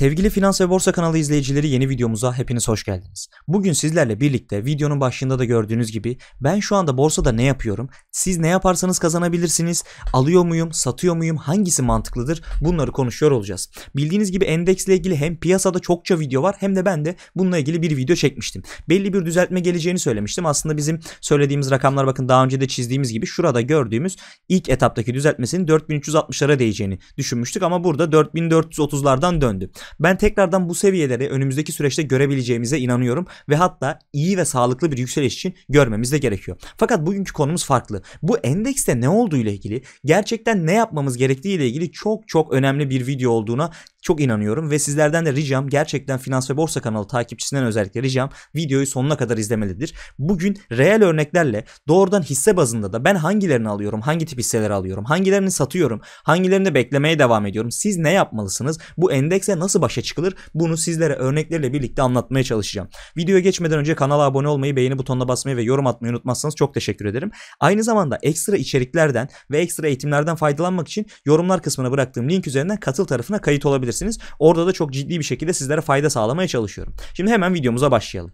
Sevgili Finans ve Borsa kanalı izleyicileri yeni videomuza hepiniz hoş geldiniz. Bugün sizlerle birlikte videonun başlığında da gördüğünüz gibi ben şu anda borsada ne yapıyorum, siz ne yaparsanız kazanabilirsiniz, alıyor muyum, satıyor muyum, hangisi mantıklıdır bunları konuşuyor olacağız. Bildiğiniz gibi endeksle ilgili hem piyasada çokça video var hem de ben de bununla ilgili bir video çekmiştim. Belli bir düzeltme geleceğini söylemiştim. Aslında bizim söylediğimiz rakamlar bakın daha önce de çizdiğimiz gibi şurada gördüğümüz ilk etaptaki düzeltmesinin 4360'lara değeceğini düşünmüştük ama burada 4430'lardan döndü. Ben tekrardan bu seviyeleri önümüzdeki süreçte görebileceğimize inanıyorum ve hatta iyi ve sağlıklı bir yükseliş için görmemiz de gerekiyor. Fakat bugünkü konumuz farklı. Bu endekste ne olduğu ile ilgili, gerçekten ne yapmamız gerektiği ile ilgili çok çok önemli bir video olduğuna çok inanıyorum ve sizlerden de ricam gerçekten Finans ve Borsa kanalı takipçisinden özellikle ricam videoyu sonuna kadar izlemelidir. Bugün reel örneklerle doğrudan hisse bazında da ben hangilerini alıyorum, hangi tip hisseleri alıyorum, hangilerini satıyorum, hangilerini beklemeye devam ediyorum. Siz ne yapmalısınız? Bu endekse nasıl başa çıkılır? Bunu sizlere örneklerle birlikte anlatmaya çalışacağım. Videoya geçmeden önce kanala abone olmayı, beğeni butonuna basmayı ve yorum atmayı unutmazsanız çok teşekkür ederim. Aynı zamanda ekstra içeriklerden ve ekstra eğitimlerden faydalanmak için yorumlar kısmına bıraktığım link üzerinden katıl tarafına kayıt olabilirsiniz ulaşabilirsiniz. Orada da çok ciddi bir şekilde sizlere fayda sağlamaya çalışıyorum. Şimdi hemen videomuza başlayalım.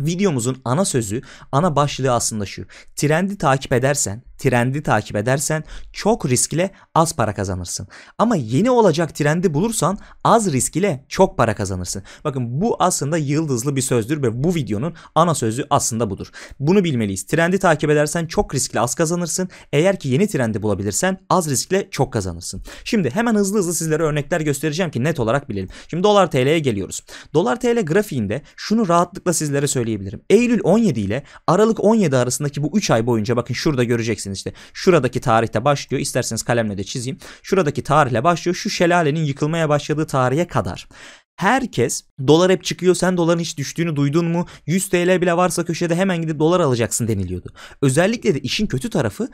Videomuzun ana sözü, ana başlığı aslında şu. Trendi takip edersen trendi takip edersen çok riskle az para kazanırsın. Ama yeni olacak trendi bulursan az riskle çok para kazanırsın. Bakın bu aslında yıldızlı bir sözdür ve bu videonun ana sözü aslında budur. Bunu bilmeliyiz. Trendi takip edersen çok riskli az kazanırsın. Eğer ki yeni trendi bulabilirsen az riskle çok kazanırsın. Şimdi hemen hızlı hızlı sizlere örnekler göstereceğim ki net olarak bilelim. Şimdi dolar TL'ye geliyoruz. Dolar TL grafiğinde şunu rahatlıkla sizlere söyleyebilirim. Eylül 17 ile Aralık 17 arasındaki bu 3 ay boyunca bakın şurada göreceksiniz isterseniz işte şuradaki tarihte başlıyor. isterseniz kalemle de çizeyim. Şuradaki tarihle başlıyor. Şu şelalenin yıkılmaya başladığı tarihe kadar. Herkes dolar hep çıkıyor sen doların hiç düştüğünü duydun mu 100 TL bile varsa köşede hemen gidip dolar alacaksın deniliyordu. Özellikle de işin kötü tarafı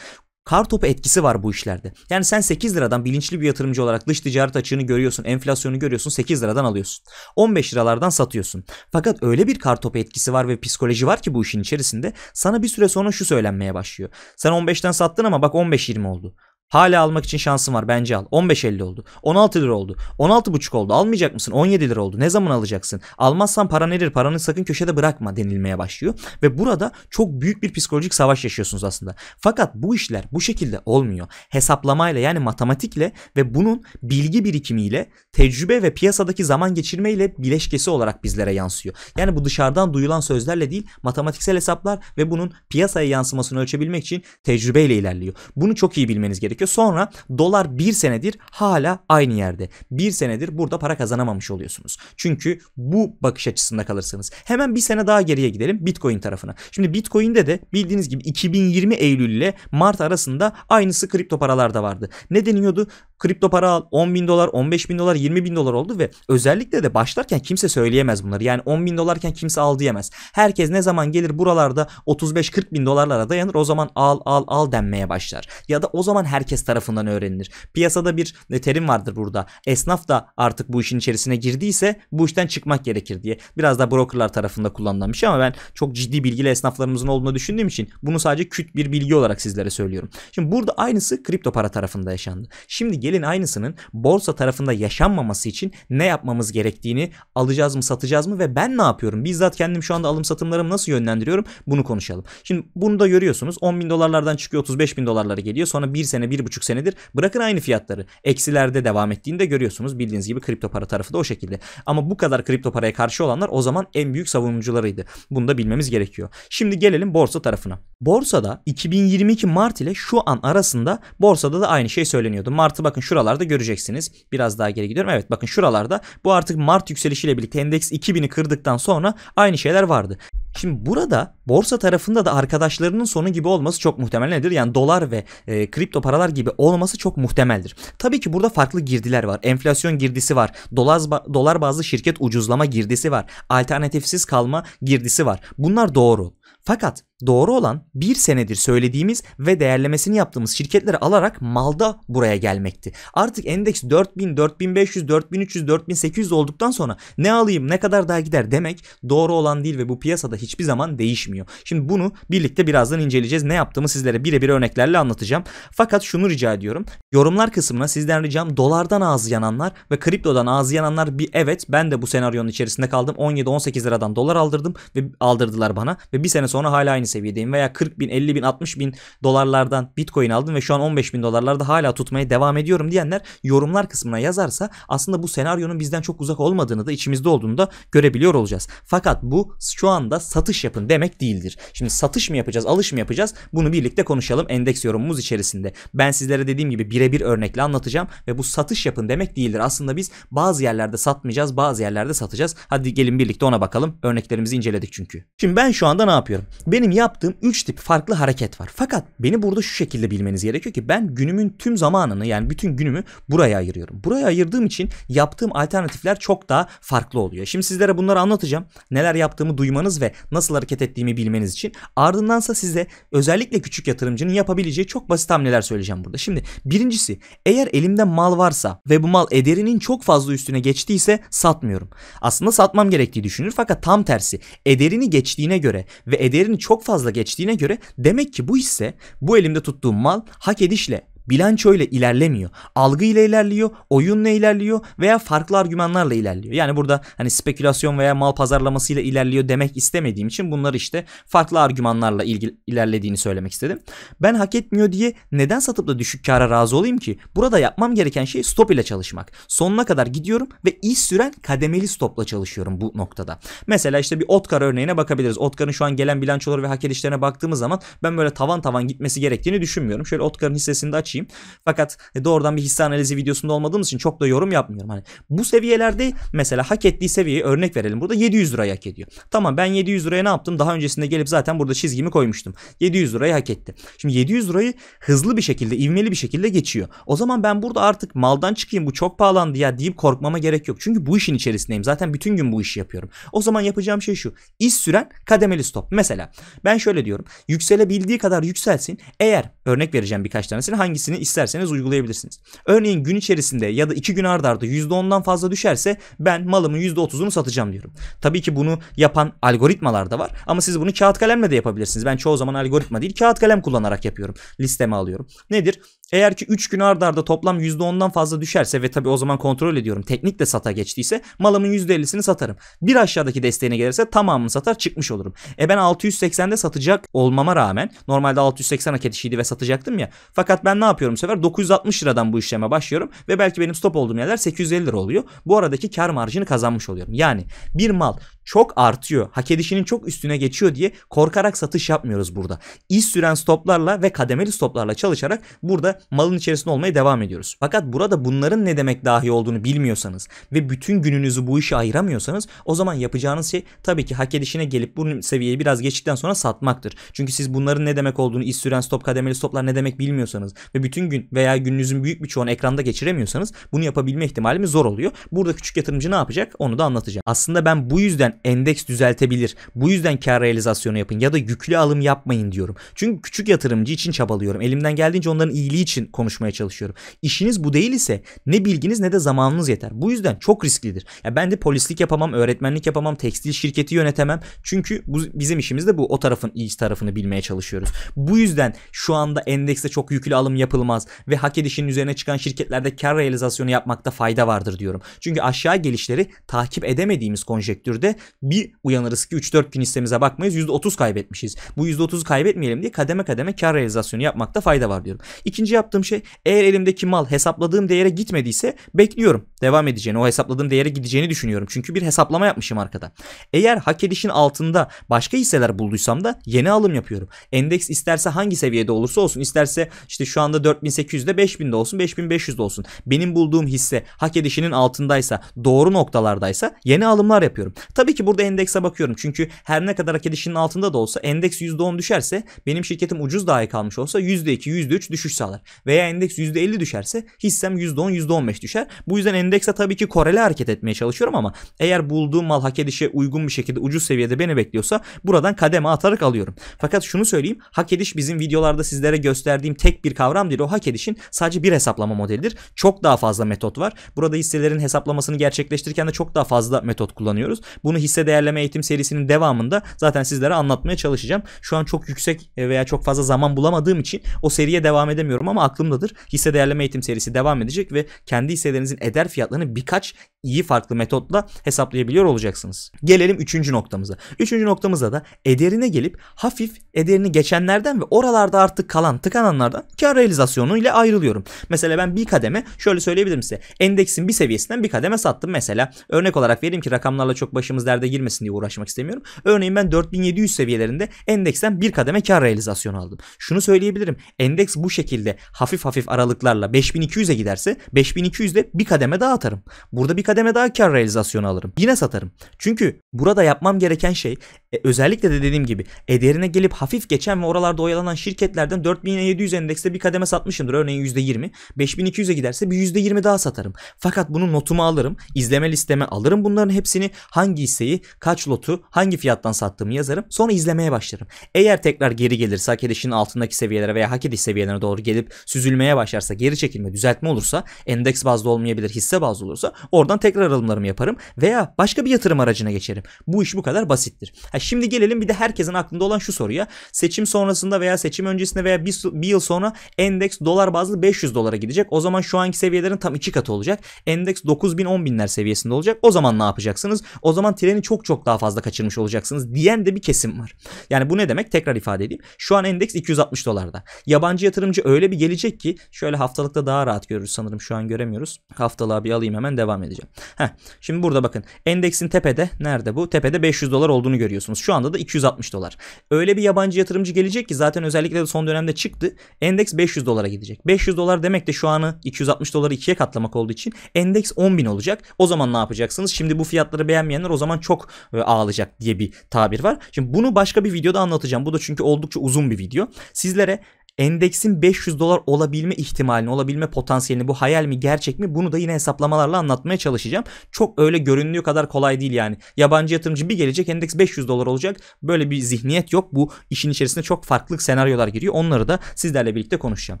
kar topu etkisi var bu işlerde. Yani sen 8 liradan bilinçli bir yatırımcı olarak dış ticaret açığını görüyorsun, enflasyonu görüyorsun, 8 liradan alıyorsun. 15 liralardan satıyorsun. Fakat öyle bir kar topu etkisi var ve psikoloji var ki bu işin içerisinde sana bir süre sonra şu söylenmeye başlıyor. Sen 15'ten sattın ama bak 15-20 oldu. Hala almak için şansın var bence al. 15.50 oldu. 16 lira oldu. 16.5 oldu. Almayacak mısın? 17 lira oldu. Ne zaman alacaksın? Almazsan paran erir. Paranı sakın köşede bırakma denilmeye başlıyor. Ve burada çok büyük bir psikolojik savaş yaşıyorsunuz aslında. Fakat bu işler bu şekilde olmuyor. Hesaplamayla yani matematikle ve bunun bilgi birikimiyle tecrübe ve piyasadaki zaman geçirmeyle bileşkesi olarak bizlere yansıyor. Yani bu dışarıdan duyulan sözlerle değil matematiksel hesaplar ve bunun piyasaya yansımasını ölçebilmek için tecrübeyle ilerliyor. Bunu çok iyi bilmeniz gerekiyor gerekiyor. Sonra dolar bir senedir hala aynı yerde. Bir senedir burada para kazanamamış oluyorsunuz. Çünkü bu bakış açısında kalırsınız. Hemen bir sene daha geriye gidelim Bitcoin tarafına. Şimdi Bitcoin'de de bildiğiniz gibi 2020 Eylül ile Mart arasında aynısı kripto paralarda vardı. Ne deniyordu? Kripto para al 10 bin dolar, 15 bin dolar, 20 bin dolar oldu ve özellikle de başlarken kimse söyleyemez bunları. Yani 10 bin dolarken kimse al diyemez. Herkes ne zaman gelir buralarda 35-40 bin dolarlara dayanır o zaman al al al denmeye başlar. Ya da o zaman her herkes tarafından öğrenilir. Piyasada bir e, terim vardır burada. Esnaf da artık bu işin içerisine girdiyse bu işten çıkmak gerekir diye. Biraz da brokerlar tarafında kullanılan bir şey ama ben çok ciddi bilgili esnaflarımızın olduğunu düşündüğüm için bunu sadece küt bir bilgi olarak sizlere söylüyorum. Şimdi burada aynısı kripto para tarafında yaşandı. Şimdi gelin aynısının borsa tarafında yaşanmaması için ne yapmamız gerektiğini alacağız mı satacağız mı ve ben ne yapıyorum? Bizzat kendim şu anda alım satımlarımı nasıl yönlendiriyorum? Bunu konuşalım. Şimdi bunu da görüyorsunuz. 10 bin dolarlardan çıkıyor 35 bin dolarlara geliyor. Sonra bir sene bir bir buçuk senedir bırakın aynı fiyatları. Eksilerde devam ettiğini de görüyorsunuz. Bildiğiniz gibi kripto para tarafı da o şekilde. Ama bu kadar kripto paraya karşı olanlar o zaman en büyük savunucularıydı. Bunu da bilmemiz gerekiyor. Şimdi gelelim borsa tarafına. Borsada 2022 Mart ile şu an arasında borsada da aynı şey söyleniyordu. Mart'ı bakın şuralarda göreceksiniz. Biraz daha geri gidiyorum. Evet bakın şuralarda bu artık Mart yükselişiyle birlikte endeks 2000'i kırdıktan sonra aynı şeyler vardı. Şimdi burada borsa tarafında da arkadaşlarının sonu gibi olması çok muhtemel nedir? Yani dolar ve e, kripto paralar gibi olması çok muhtemeldir. Tabii ki burada farklı girdiler var. Enflasyon girdisi var. Dolar, dolar bazlı şirket ucuzlama girdisi var. Alternatifsiz kalma girdisi var. Bunlar doğru. Fakat Doğru olan bir senedir söylediğimiz ve değerlemesini yaptığımız şirketleri alarak malda buraya gelmekti. Artık endeks 4000, 4500, 4300, 4800 olduktan sonra ne alayım ne kadar daha gider demek doğru olan değil ve bu piyasada hiçbir zaman değişmiyor. Şimdi bunu birlikte birazdan inceleyeceğiz. Ne yaptığımı sizlere birebir örneklerle anlatacağım. Fakat şunu rica ediyorum. Yorumlar kısmına sizden ricam dolardan ağzı yananlar ve kriptodan ağzı yananlar bir evet ben de bu senaryonun içerisinde kaldım. 17-18 liradan dolar aldırdım ve aldırdılar bana ve bir sene sonra hala aynı aynı seviyedeyim veya 40 bin 50 bin 60 bin dolarlardan bitcoin aldım ve şu an 15 bin dolarlarda hala tutmaya devam ediyorum diyenler yorumlar kısmına yazarsa aslında bu senaryonun bizden çok uzak olmadığını da içimizde olduğunu da görebiliyor olacağız. Fakat bu şu anda satış yapın demek değildir. Şimdi satış mı yapacağız alış mı yapacağız bunu birlikte konuşalım endeks yorumumuz içerisinde. Ben sizlere dediğim gibi birebir örnekle anlatacağım ve bu satış yapın demek değildir. Aslında biz bazı yerlerde satmayacağız bazı yerlerde satacağız. Hadi gelin birlikte ona bakalım örneklerimizi inceledik çünkü. Şimdi ben şu anda ne yapıyorum? Benim yaptığım 3 tip farklı hareket var. Fakat beni burada şu şekilde bilmeniz gerekiyor ki ben günümün tüm zamanını yani bütün günümü buraya ayırıyorum. Buraya ayırdığım için yaptığım alternatifler çok daha farklı oluyor. Şimdi sizlere bunları anlatacağım. Neler yaptığımı duymanız ve nasıl hareket ettiğimi bilmeniz için. Ardındansa size özellikle küçük yatırımcının yapabileceği çok basit hamleler söyleyeceğim burada. Şimdi birincisi eğer elimde mal varsa ve bu mal ederinin çok fazla üstüne geçtiyse satmıyorum. Aslında satmam gerektiği düşünülür fakat tam tersi ederini geçtiğine göre ve ederini çok fazla geçtiğine göre demek ki bu hisse bu elimde tuttuğum mal hak edişle bilanço ile ilerlemiyor. Algı ile ilerliyor, oyunla ilerliyor veya farklı argümanlarla ilerliyor. Yani burada hani spekülasyon veya mal pazarlamasıyla ilerliyor demek istemediğim için bunları işte farklı argümanlarla ilgili, ilerlediğini söylemek istedim. Ben hak etmiyor diye neden satıp da düşük kara razı olayım ki? Burada yapmam gereken şey stop ile çalışmak. Sonuna kadar gidiyorum ve iş süren kademeli stopla çalışıyorum bu noktada. Mesela işte bir Otkar örneğine bakabiliriz. Otkar'ın şu an gelen bilançoları ve hak edişlerine baktığımız zaman ben böyle tavan tavan gitmesi gerektiğini düşünmüyorum. Şöyle Otkar'ın hissesini de açayım kişiyim. Fakat e, doğrudan bir hisse analizi videosunda olmadığımız için çok da yorum yapmıyorum. Hani bu seviyelerde mesela hak ettiği seviyeyi örnek verelim. Burada 700 liraya hak ediyor. Tamam ben 700 liraya ne yaptım? Daha öncesinde gelip zaten burada çizgimi koymuştum. 700 lirayı hak etti. Şimdi 700 lirayı hızlı bir şekilde, ivmeli bir şekilde geçiyor. O zaman ben burada artık maldan çıkayım bu çok pahalandı ya deyip korkmama gerek yok. Çünkü bu işin içerisindeyim. Zaten bütün gün bu işi yapıyorum. O zaman yapacağım şey şu. İş süren kademeli stop. Mesela ben şöyle diyorum. Yükselebildiği kadar yükselsin. Eğer örnek vereceğim birkaç tanesini hangisi hangisini isterseniz uygulayabilirsiniz. Örneğin gün içerisinde ya da iki gün ardarda arda %10'dan fazla düşerse ben malımın %30'unu satacağım diyorum. Tabii ki bunu yapan algoritmalar da var ama siz bunu kağıt kalemle de yapabilirsiniz. Ben çoğu zaman algoritma değil kağıt kalem kullanarak yapıyorum. Listeme alıyorum. Nedir? Eğer ki 3 gün ardarda arda toplam %10'dan fazla düşerse ve tabii o zaman kontrol ediyorum teknik de sata geçtiyse malımın %50'sini satarım. Bir aşağıdaki desteğine gelirse tamamını satar çıkmış olurum. E ben 680'de satacak olmama rağmen normalde 680 hak edişiydi ve satacaktım ya. Fakat ben ne yapıyorum bu sefer 960 liradan bu işleme başlıyorum ve belki benim stop olduğum yerler 850 lira oluyor. Bu aradaki kar marjını kazanmış oluyorum. Yani bir mal çok artıyor. Hak edişinin çok üstüne geçiyor diye korkarak satış yapmıyoruz burada. İz süren stoplarla ve kademeli stoplarla çalışarak burada malın içerisinde olmaya devam ediyoruz. Fakat burada bunların ne demek dahi olduğunu bilmiyorsanız ve bütün gününüzü bu işe ayıramıyorsanız o zaman yapacağınız şey tabii ki hak edişine gelip bu seviyeyi biraz geçtikten sonra satmaktır. Çünkü siz bunların ne demek olduğunu, iz süren stop, kademeli stoplar ne demek bilmiyorsanız ve bütün gün veya gününüzün büyük bir çoğunu ekranda geçiremiyorsanız bunu yapabilme ihtimalimiz zor oluyor. Burada küçük yatırımcı ne yapacak? Onu da anlatacağım. Aslında ben bu yüzden endeks düzeltebilir. Bu yüzden kar realizasyonu yapın ya da yüklü alım yapmayın diyorum. Çünkü küçük yatırımcı için çabalıyorum. Elimden geldiğince onların iyiliği için konuşmaya çalışıyorum. İşiniz bu değil ise ne bilginiz ne de zamanınız yeter. Bu yüzden çok risklidir. Ya ben de polislik yapamam, öğretmenlik yapamam, tekstil şirketi yönetemem. Çünkü bu, bizim işimiz de bu o tarafın iyi tarafını bilmeye çalışıyoruz. Bu yüzden şu anda endekste çok yüklü alım yapılmaz ve hak edişinin üzerine çıkan şirketlerde kar realizasyonu yapmakta fayda vardır diyorum. Çünkü aşağı gelişleri takip edemediğimiz konjektürde bir uyanırız ki 3-4 gün hissemize bakmayız %30 kaybetmişiz. Bu %30'u kaybetmeyelim diye kademe kademe kar realizasyonu yapmakta fayda var diyorum. İkinci yaptığım şey eğer elimdeki mal hesapladığım değere gitmediyse bekliyorum. Devam edeceğini o hesapladığım değere gideceğini düşünüyorum. Çünkü bir hesaplama yapmışım arkada. Eğer hak edişin altında başka hisseler bulduysam da yeni alım yapıyorum. Endeks isterse hangi seviyede olursa olsun isterse işte şu anda 4800'de 5000'de olsun 5500'de olsun. Benim bulduğum hisse hak edişinin altındaysa doğru noktalardaysa yeni alımlar yapıyorum. Tabii ki burada endekse bakıyorum. Çünkü her ne kadar hak edişinin altında da olsa endeks %10 düşerse benim şirketim ucuz dahi kalmış olsa %2, %3 düşüş sağlar. Veya endeks %50 düşerse hissem %10, %15 düşer. Bu yüzden endekse tabii ki korele hareket etmeye çalışıyorum ama eğer bulduğum mal hak edişe uygun bir şekilde ucuz seviyede beni bekliyorsa buradan kademe atarak alıyorum. Fakat şunu söyleyeyim. Hak ediş bizim videolarda sizlere gösterdiğim tek bir kavram değil. O hak edişin sadece bir hesaplama modelidir. Çok daha fazla metot var. Burada hisselerin hesaplamasını gerçekleştirirken de çok daha fazla metot kullanıyoruz. Bunu hisse değerleme eğitim serisinin devamında zaten sizlere anlatmaya çalışacağım. Şu an çok yüksek e, veya çok fazla zaman bulamadığım için o seriye devam edemiyorum ama aklımdadır. Hisse değerleme eğitim serisi devam edecek ve kendi hisselerinizin eder fiyatlarını birkaç iyi farklı metotla hesaplayabiliyor olacaksınız. Gelelim üçüncü noktamıza. Üçüncü noktamıza da ederine gelip hafif ederini geçenlerden ve oralarda artık kalan tıkananlardan kar realizasyonu ile ayrılıyorum. Mesela ben bir kademe şöyle söyleyebilirim size. Endeksin bir seviyesinden bir kademe sattım mesela. Örnek olarak vereyim ki rakamlarla çok başımız derde girmesin diye uğraşmak istemiyorum. Örneğin ben 4700 seviyelerinde endeksten bir kademe kar realizasyonu aldım. Şunu söyleyebilirim. Endeks bu şekilde hafif hafif aralıklarla 5200'e giderse 5200'de bir kademe daha atarım. Burada bir kademe kademe daha kar realizasyonu alırım. Yine satarım. Çünkü burada yapmam gereken şey e, özellikle de dediğim gibi ederine gelip hafif geçen ve oralarda oyalanan şirketlerden 4700 endekste bir kademe satmışımdır. Örneğin %20. 5200'e giderse bir %20 daha satarım. Fakat bunu notuma alırım. izleme listeme alırım bunların hepsini. Hangi hisseyi, kaç lotu, hangi fiyattan sattığımı yazarım. Sonra izlemeye başlarım. Eğer tekrar geri gelirse hak edişin altındaki seviyelere veya hak ediş seviyelerine doğru gelip süzülmeye başlarsa, geri çekilme, düzeltme olursa, endeks bazlı olmayabilir, hisse bazlı olursa oradan tekrar alımlarımı yaparım veya başka bir yatırım aracına geçerim. Bu iş bu kadar basittir. Ha, şimdi gelelim bir de herkesin aklında olan şu soruya. Seçim sonrasında veya seçim öncesinde veya bir, bir yıl sonra endeks dolar bazlı 500 dolara gidecek. O zaman şu anki seviyelerin tam iki katı olacak. Endeks 9000 10 binler seviyesinde olacak. O zaman ne yapacaksınız? O zaman treni çok çok daha fazla kaçırmış olacaksınız diyen de bir kesim var. Yani bu ne demek? Tekrar ifade edeyim. Şu an endeks 260 dolarda. Yabancı yatırımcı öyle bir gelecek ki şöyle haftalıkta daha rahat görürüz sanırım şu an göremiyoruz. Haftalığa bir alayım hemen devam edeceğim diyelim. Heh, şimdi burada bakın endeksin tepede nerede bu? Tepede 500 dolar olduğunu görüyorsunuz. Şu anda da 260 dolar. Öyle bir yabancı yatırımcı gelecek ki zaten özellikle de son dönemde çıktı. Endeks 500 dolara gidecek. 500 dolar demek de şu anı 260 doları ikiye katlamak olduğu için endeks 10 bin olacak. O zaman ne yapacaksınız? Şimdi bu fiyatları beğenmeyenler o zaman çok e, ağlayacak diye bir tabir var. Şimdi bunu başka bir videoda anlatacağım. Bu da çünkü oldukça uzun bir video. Sizlere endeksin 500 dolar olabilme ihtimalini, olabilme potansiyelini bu hayal mi gerçek mi bunu da yine hesaplamalarla anlatmaya çalışacağım. Çok öyle göründüğü kadar kolay değil yani. Yabancı yatırımcı bir gelecek endeks 500 dolar olacak. Böyle bir zihniyet yok. Bu işin içerisinde çok farklı senaryolar giriyor. Onları da sizlerle birlikte konuşacağım.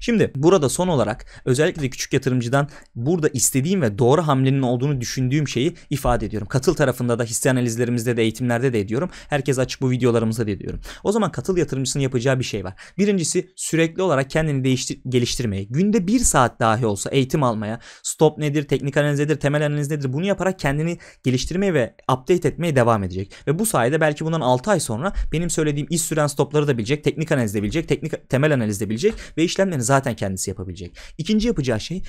Şimdi burada son olarak özellikle de küçük yatırımcıdan burada istediğim ve doğru hamlenin olduğunu düşündüğüm şeyi ifade ediyorum. Katıl tarafında da hisse analizlerimizde de eğitimlerde de ediyorum. Herkes açık bu videolarımıza da ediyorum. O zaman katıl yatırımcısının yapacağı bir şey var. Birincisi sürekli olarak kendini değiştir, geliştirmeye, günde bir saat dahi olsa eğitim almaya, stop nedir, teknik analiz nedir, temel analiz nedir bunu yaparak kendini geliştirmeye ve update etmeye devam edecek. Ve bu sayede belki bundan 6 ay sonra benim söylediğim iş süren stopları da bilecek, teknik analiz de bilecek, teknik, temel analiz de bilecek ve işlemlerini zaten kendisi yapabilecek. İkinci yapacağı şey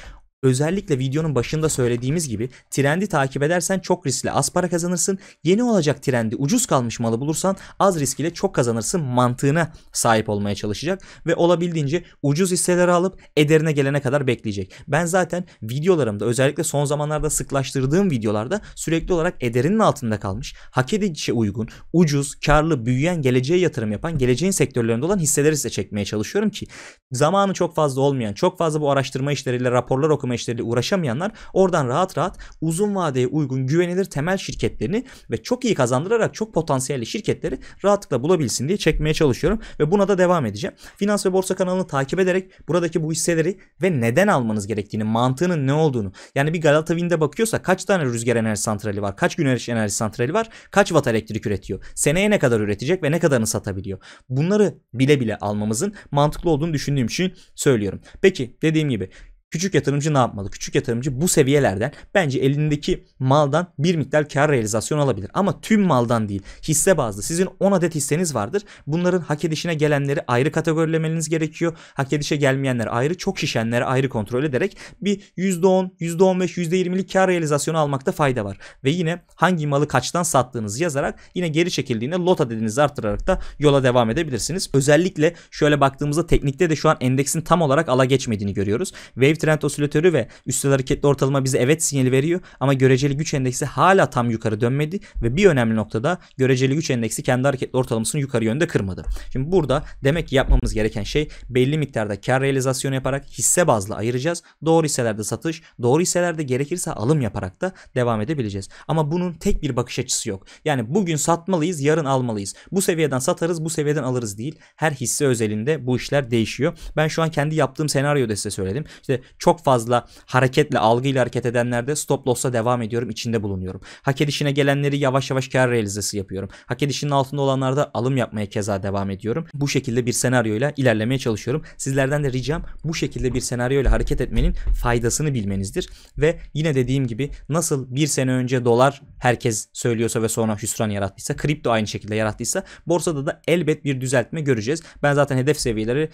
Özellikle videonun başında söylediğimiz gibi trendi takip edersen çok riskli az para kazanırsın. Yeni olacak trendi ucuz kalmış malı bulursan az risk ile çok kazanırsın mantığına sahip olmaya çalışacak ve olabildiğince ucuz hisseleri alıp ederine gelene kadar bekleyecek. Ben zaten videolarımda özellikle son zamanlarda sıklaştırdığım videolarda sürekli olarak ederinin altında kalmış, hak edişe uygun, ucuz, karlı, büyüyen, geleceğe yatırım yapan, geleceğin sektörlerinde olan hisseleri size çekmeye çalışıyorum ki zamanı çok fazla olmayan, çok fazla bu araştırma işleriyle raporlar okuma uygulama işleriyle uğraşamayanlar oradan rahat rahat uzun vadeye uygun güvenilir temel şirketlerini ve çok iyi kazandırarak çok potansiyelli şirketleri rahatlıkla bulabilsin diye çekmeye çalışıyorum ve buna da devam edeceğim. Finans ve borsa kanalını takip ederek buradaki bu hisseleri ve neden almanız gerektiğini, mantığının ne olduğunu yani bir Galata Wind'e bakıyorsa kaç tane rüzgar enerji santrali var, kaç güneş enerji santrali var, kaç watt elektrik üretiyor, seneye ne kadar üretecek ve ne kadarını satabiliyor. Bunları bile bile almamızın mantıklı olduğunu düşündüğüm için söylüyorum. Peki dediğim gibi Küçük yatırımcı ne yapmalı? Küçük yatırımcı bu seviyelerden bence elindeki maldan bir miktar kar realizasyon alabilir. Ama tüm maldan değil hisse bazlı. Sizin 10 adet hisseniz vardır. Bunların hak edişine gelenleri ayrı kategorilemeniz gerekiyor. Hak edişe gelmeyenler ayrı, çok şişenleri ayrı kontrol ederek bir %10, %15, %20'lik kar realizasyonu almakta fayda var. Ve yine hangi malı kaçtan sattığınızı yazarak yine geri çekildiğinde lot adedinizi arttırarak da yola devam edebilirsiniz. Özellikle şöyle baktığımızda teknikte de şu an endeksin tam olarak ala geçmediğini görüyoruz. Wave trend osilatörü ve üstel hareketli ortalama bize evet sinyali veriyor ama göreceli güç endeksi hala tam yukarı dönmedi ve bir önemli noktada göreceli güç endeksi kendi hareketli ortalamasını yukarı yönde kırmadı. Şimdi burada demek ki yapmamız gereken şey belli miktarda kar realizasyonu yaparak hisse bazlı ayıracağız. Doğru hisselerde satış, doğru hisselerde gerekirse alım yaparak da devam edebileceğiz. Ama bunun tek bir bakış açısı yok. Yani bugün satmalıyız, yarın almalıyız. Bu seviyeden satarız, bu seviyeden alırız değil. Her hisse özelinde bu işler değişiyor. Ben şu an kendi yaptığım senaryoda size söyledim. İşte çok fazla hareketle algıyla hareket edenlerde stop loss'a devam ediyorum içinde bulunuyorum. Hak edişine gelenleri yavaş yavaş kar realizesi yapıyorum. Hak edişinin altında olanlarda alım yapmaya keza devam ediyorum. Bu şekilde bir senaryoyla ilerlemeye çalışıyorum. Sizlerden de ricam bu şekilde bir senaryoyla hareket etmenin faydasını bilmenizdir. Ve yine dediğim gibi nasıl bir sene önce dolar herkes söylüyorsa ve sonra hüsran yarattıysa kripto aynı şekilde yarattıysa borsada da elbet bir düzeltme göreceğiz. Ben zaten hedef seviyeleri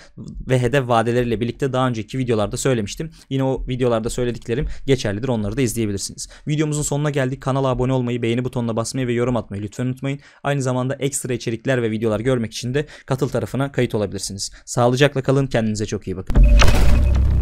ve hedef vadeleriyle birlikte daha önceki videolarda söylemiştim bahsetmiştim. Yine o videolarda söylediklerim geçerlidir. Onları da izleyebilirsiniz. Videomuzun sonuna geldik. Kanala abone olmayı, beğeni butonuna basmayı ve yorum atmayı lütfen unutmayın. Aynı zamanda ekstra içerikler ve videolar görmek için de katıl tarafına kayıt olabilirsiniz. Sağlıcakla kalın. Kendinize çok iyi bakın.